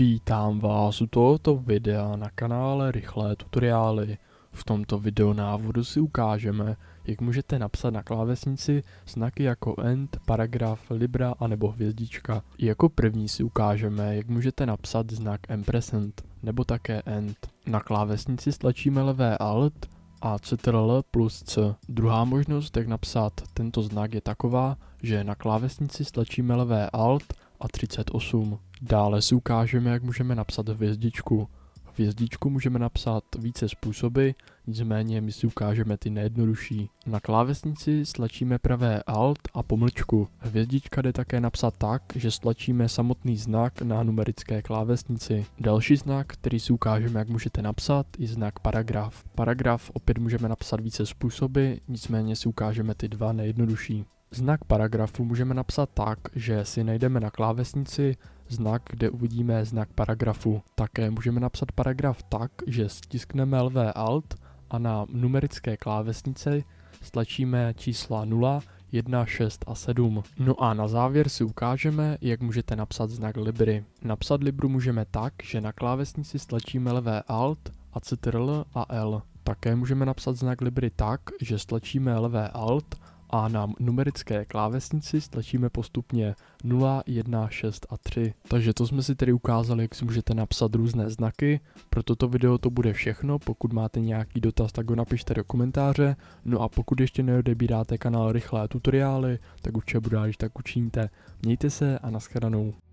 Vítám vás u tohoto videa na kanále Rychlé tutoriály. V tomto videonávodu si ukážeme, jak můžete napsat na klávesnici znaky jako end, paragraf, libra a nebo hvězdička. I jako první si ukážeme, jak můžete napsat znak empresent nebo také end. Na klávesnici stlačíme levé alt a CTRL plus C. Druhá možnost, jak napsat tento znak je taková, že na klávesnici stlačíme levé alt a 38. Dále si ukážeme, jak můžeme napsat hvězdičku. Hvězdičku můžeme napsat více způsoby, nicméně my si ukážeme ty nejjednodušší. Na klávesnici stlačíme pravé Alt a pomlčku. Hvězdička jde také napsat tak, že stlačíme samotný znak na numerické klávesnici. Další znak, který si ukážeme, jak můžete napsat, je znak paragraf. Paragraf opět můžeme napsat více způsoby, nicméně si ukážeme ty dva nejjednodušší. Znak paragrafu můžeme napsat tak, že si najdeme na klávesnici znak, kde uvidíme znak paragrafu. Také můžeme napsat paragraf tak, že stiskneme LV Alt a na numerické klávesnici stlačíme čísla 0, 1, 6 a 7. No a na závěr si ukážeme, jak můžete napsat znak Libry. Napsat Libru můžeme tak, že na klávesnici stlačíme levé Alt a CTRL a L. Také můžeme napsat znak Libry tak, že stlačíme levé Alt a na numerické klávesnici stlačíme postupně 0, 1, 6 a 3. Takže to jsme si tedy ukázali, jak si můžete napsat různé znaky. Pro toto video to bude všechno, pokud máte nějaký dotaz, tak ho napište do komentáře. No a pokud ještě neodebíráte kanál Rychlé tutoriály, tak určitě bude, když tak učiníte. Mějte se a nashledanou.